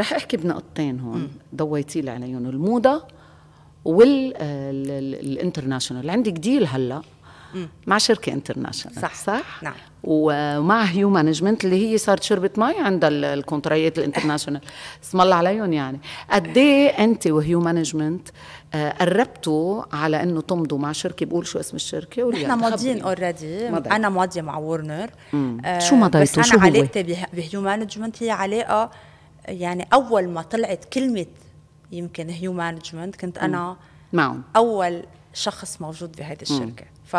رح احكي بنقطتين هون ضويتي لي عليهم الموضه والانترناشونال آه، عندي ديل هلا مع شركه انترناشونال صح صح نعم ومع هيو مانجمنت اللي هي صارت شربت مي عندها الكونترايات الانترناشونال اسم الله عليهم يعني قد ايه انت وهيو مانجمنت آه، قربتوا على انه تمضوا مع شركه بقول شو اسم الشركه ولا يعني، نحن ماضيين اوريدي انا ماضيه مع ورنر آه شو مضيتوا شو هو؟ بس انا علاقتي بهيو مانجمنت هي علاقه يعني اول ما طلعت كلمه يمكن هيو مانجمنت كنت انا معهم اول شخص موجود بهذه الشركه ف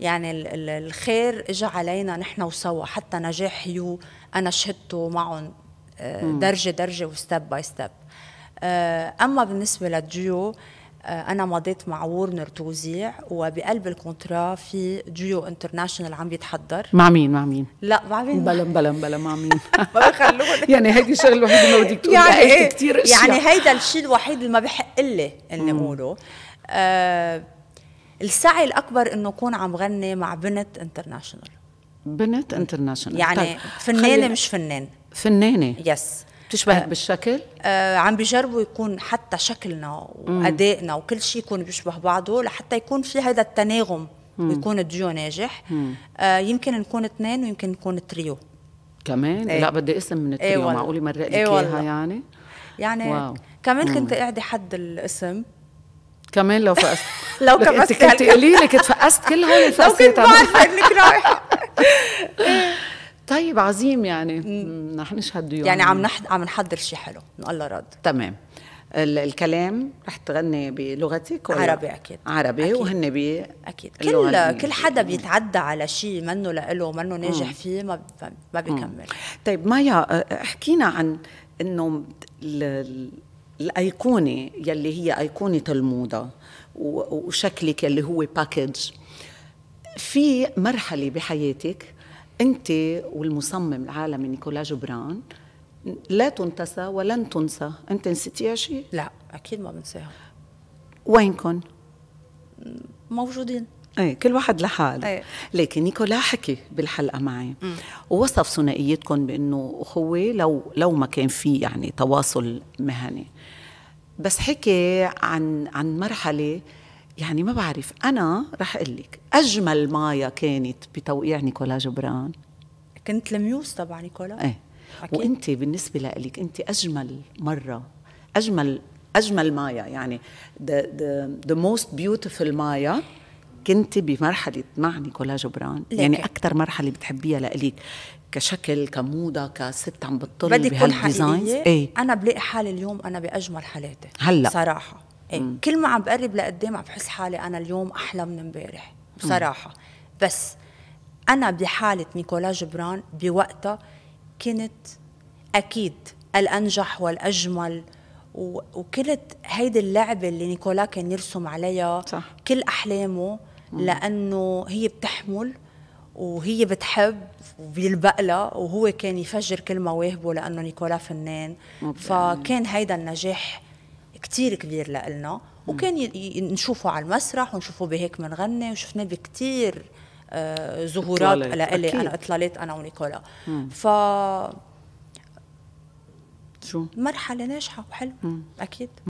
يعني الخير اجى علينا نحن وسوا حتى نجاح هيو انا شهدته معهم آه، درجه درجه وستيب باي ستيب اما بالنسبه للجيو آه، انا مضيت مع وورنر توزيع وبقلب الكونترا في جيو انترناشونال عم بيتحضر مع مين مع مين لا مع مين بلا بلا بلا مع مين ما بخلوني يعني هيدي الشغله الوحيده اللي ما بدك تقولي يعني إيه؟ كثير اشياء يعني هيدا الشيء الوحيد اللي ما بحق لي اني اقوله آه السعي الاكبر انه اكون عم غني مع بنت انترناشونال بنت انترناشونال يعني طيب. فنانه مش فنان فنانه يس بتشبهك آه، بالشكل؟ آه عم بيجربوا يكون حتى شكلنا وادائنا وكل شيء يكون بيشبه بعضه لحتى يكون في هذا التناغم مم. ويكون الديو ناجح آه يمكن نكون اثنين ويمكن نكون تريو كمان؟ ايه. لا بدي اسم من إيه التريو ايه معقول يمرق لك ايه يعني؟ يعني واو. كمان كنت قاعده حد الاسم كمان لو فقست لو كفست كنت قولي كنت فقست كل هول الفقسات لو كنت بعرف انك رايحه طيب عظيم يعني رح نشهد يوم يعني عم نح... عم نحضر شيء حلو من الله رد تمام الكلام رح تغني بلغتك ولا؟ عربي اكيد عربي أكيد. وهن بي اكيد كل كل حدا بيتعدى على شيء منه لإله منه ناجح مم. فيه ما ما بيكمل طيب مايا احكينا عن انه الايقونه يلي هي ايقونه الموضه وشكلك يلي هو باكج في مرحله بحياتك انت والمصمم العالمي نيكولا جبران لا تنتسى ولن تنسى انت نسيتيها شيء لا اكيد ما بنساها وينكم موجودين ايه كل واحد لحاله أيه. لكن نيكولا حكي بالحلقه معي م. ووصف ثنائيتكم بانه اخوه لو لو ما كان في يعني تواصل مهني بس حكي عن عن مرحله يعني ما بعرف انا رح اقول لك اجمل مايا كانت بتوقيع نيكولا جبران كنت لميوس تبع نيكولا ايه أكيد. وانت بالنسبه لك انت اجمل مره اجمل اجمل مايا يعني ذا ذا موست بيوتيفول مايا كنت بمرحلة مع نيكولا جبران لك. يعني أكثر مرحلة بتحبيها لإليك كشكل كموضة كست عم بتطل بدي أكون حقيقية إيه؟ أنا بلاقي حالي اليوم أنا بأجمل حالاتي هلا صراحة إيه كل ما عم بقرب لقدام عم بحس حالي انا اليوم احلى من امبارح بصراحه مم. بس انا بحاله نيكولا جبران بوقتها كنت اكيد الانجح والاجمل وكنت وكلت هيدي اللعبه اللي نيكولا كان يرسم عليها صح. كل احلامه لانه هي بتحمل وهي بتحب وبيلبق لها وهو كان يفجر كل مواهبه لانه نيكولا فنان مبقى. فكان هيدا النجاح كتير كبير لإلنا وكان نشوفه على المسرح ونشوفه بهيك بنغني وشفناه بكتير آه ظهورات لإلي أنا إطلالات أنا ونيكولا ف شو مرحلة ناجحة وحلوة أكيد